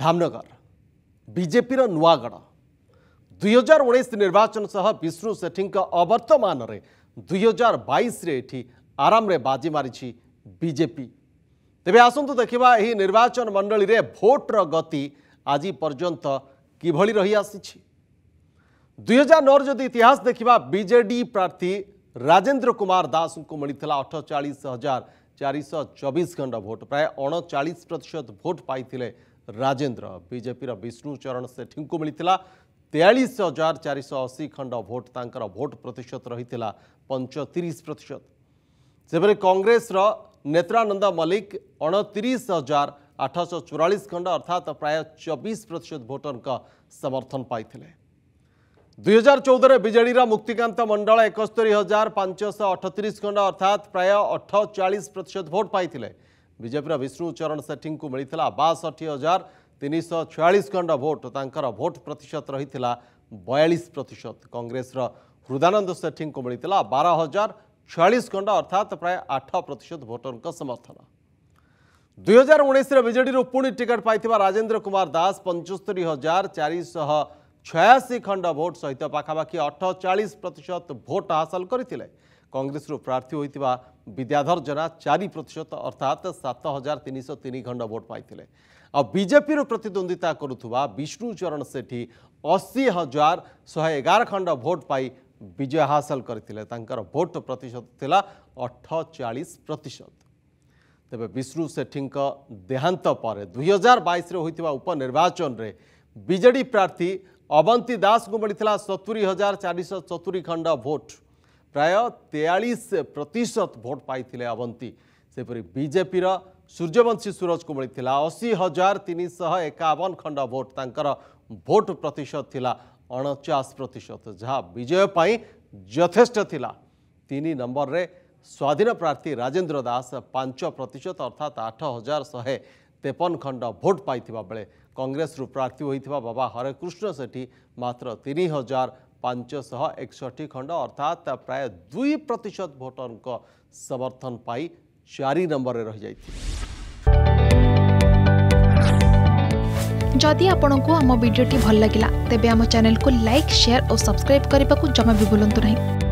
Dhamnagar BJP नुआगढ़ दुई हजार उन्नीस निर्वाचन सह विष्णु सेठी का अवर्तमान दुई हजार बैस रे आराम बाजी मारी बीजेपी तेरे आसतु देखा यही निर्वाचन मंडल में भोट्र गति आज पर्यंत कि रही आसी दुई हजार नौ जदि इतिहास देखा बजे प्रार्थी राजेंद्र कुमार दास को मिलता अठचाश हजार चार शौ चबीश खंड भोट प्राय अणचा प्रतिशत भोट पाई ରାଜେନ୍ଦ୍ର ବିଜେପିର ବିଷ୍ଣୁ ଚରଣ ସେଠୀଙ୍କୁ ମିଳିଥିଲା ତେୟାଳିଶ ହଜାର ଚାରିଶହ ଅଶୀ ଖଣ୍ଡ ଭୋଟ୍ ତାଙ୍କର ଭୋଟ୍ ପ୍ରତିଶତ ରହିଥିଲା ପଞ୍ଚତିରିଶ ପ୍ରତିଶତ ସେପରି କଂଗ୍ରେସର ନେତ୍ରାନନ୍ଦ ମଲ୍ଲିକ ଅଣତିରିଶ ହଜାର ଆଠଶହ ଚଉରାଳିଶ ଖଣ୍ଡ ଅର୍ଥାତ୍ ପ୍ରାୟ ଚବିଶ ପ୍ରତିଶତ ଭୋଟରଙ୍କ ସମର୍ଥନ ପାଇଥିଲେ ଦୁଇ ହଜାର ଚଉଦରେ ବିଜେଡ଼ିର ମୁକ୍ତିକାନ୍ତ ମଣ୍ଡଳ ଏକସ୍ତରୀ ହଜାର ପାଞ୍ଚଶହ ଅଠତିରିଶ ଖଣ୍ଡ ଅର୍ଥାତ୍ ପ୍ରାୟ ଅଠଚାଳିଶ ପ୍ରତିଶତ ଭୋଟ୍ ପାଇଥିଲେ ବିଜେପିର ବିଷ୍ଣୁ ଚରଣ ସେଠୀଙ୍କୁ ମିଳିଥିଲା ବାଷଠି ହଜାର ତିନିଶହ ଛୟାଳିଶ ଖଣ୍ଡ ଭୋଟ୍ ତାଙ୍କର ଭୋଟ୍ ପ୍ରତିଶତ ରହିଥିଲା ବୟାଳିଶ ପ୍ରତିଶତ କଂଗ୍ରେସର ହୃଦାନନ୍ଦ ସେଠୀଙ୍କୁ ମିଳିଥିଲା ବାର ହଜାର ଛୟାଳିଶ ଖଣ୍ଡ ଅର୍ଥାତ୍ ପ୍ରାୟ ଆଠ ପ୍ରତିଶତ ଭୋଟରଙ୍କ ସମର୍ଥନ ଦୁଇ ହଜାର ଉଣେଇଶରେ ବିଜେଡ଼ିରୁ ପୁଣି ଟିକେଟ୍ ପାଇଥିବା ରାଜେନ୍ଦ୍ର କୁମାର ଦାସ ପଞ୍ଚସ୍ତରୀ ହଜାର ଚାରିଶହ ଛୟାଅଶୀ ଖଣ୍ଡ ଭୋଟ୍ ସହିତ ପାଖାପାଖି ଅଠଚାଳିଶ ପ୍ରତିଶତ ଭୋଟ୍ ହାସଲ କରିଥିଲେ କଂଗ୍ରେସରୁ ପ୍ରାର୍ଥୀ ହୋଇଥିବା ବିଦ୍ୟାଧର ଜେନା ଚାରି ପ୍ରତିଶତ ଅର୍ଥାତ୍ ସାତ ହଜାର ତିନିଶହ ତିନି ଖଣ୍ଡ ଭୋଟ୍ ପାଇଥିଲେ ଆଉ ବିଜେପିରୁ ପ୍ରତିଦ୍ୱନ୍ଦିତା କରୁଥିବା ବିଷ୍ଣୁ ଚରଣ ସେଠୀ ଅଶୀ ହଜାର ଶହେ ଏଗାର ଖଣ୍ଡ ଭୋଟ୍ ପାଇ ବିଜୟ ହାସଲ କରିଥିଲେ ତାଙ୍କର ଭୋଟ୍ ପ୍ରତିଶତ ଥିଲା ଅଠଚାଳିଶ ପ୍ରତିଶତ ତେବେ ବିଷ୍ଣୁ ସେଠୀଙ୍କ ଦେହାନ୍ତ ପରେ ଦୁଇହଜାର ବାଇଶରେ ହୋଇଥିବା ଉପନିର୍ବାଚନରେ ବିଜେଡ଼ି ପ୍ରାର୍ଥୀ ଅବନ୍ତୀ ଦାସଙ୍କୁ ମିଳିଥିଲା ସତୁରି ହଜାର ଚାରିଶହ ସତୁରି ଖଣ୍ଡ ଭୋଟ୍ ପ୍ରାୟ ତେୟାଳିଶ ପ୍ରତିଶତ ଭୋଟ୍ ପାଇଥିଲେ ଅବନ୍ତୀ ସେପରି ବିଜେପିର ସୂର୍ଯ୍ୟବଂଶୀ ସୁରଜକୁ ମିଳିଥିଲା ଅଶୀ ହଜାର ତିନିଶହ ଏକାବନ ଖଣ୍ଡ ଭୋଟ୍ ତାଙ୍କର ଭୋଟ୍ ପ୍ରତିଶତ ଥିଲା ଅଣଚାଶ ପ୍ରତିଶତ ଯାହା ବିଜୟ ପାଇଁ ଯଥେଷ୍ଟ ଥିଲା ତିନି ନମ୍ବରରେ ସ୍ୱାଧୀନ ପ୍ରାର୍ଥୀ ରାଜେନ୍ଦ୍ର ଦାସ ପାଞ୍ଚ ପ୍ରତିଶତ ଅର୍ଥାତ୍ ଆଠ ହଜାର ଶହେ ତେପନ ଖଣ୍ଡ ଭୋଟ୍ ପାଇଥିବା ବେଳେ କଂଗ୍ରେସରୁ ପ୍ରାର୍ଥୀ ହୋଇଥିବା ବାବା ହରେକୃଷ୍ଣ ସେଠୀ ମାତ୍ର ତିନି ହଜାର पांचश एकसठ खंड अर्थात प्राय दुई प्रतिशत भोटर समर्थन पाई चारि नंबर रही जा जदि आपंक आम भिड्टे भल लगा तेब चेल को लाइक सेयार और सब्सक्राइब करने को जमा भी बुलां नहीं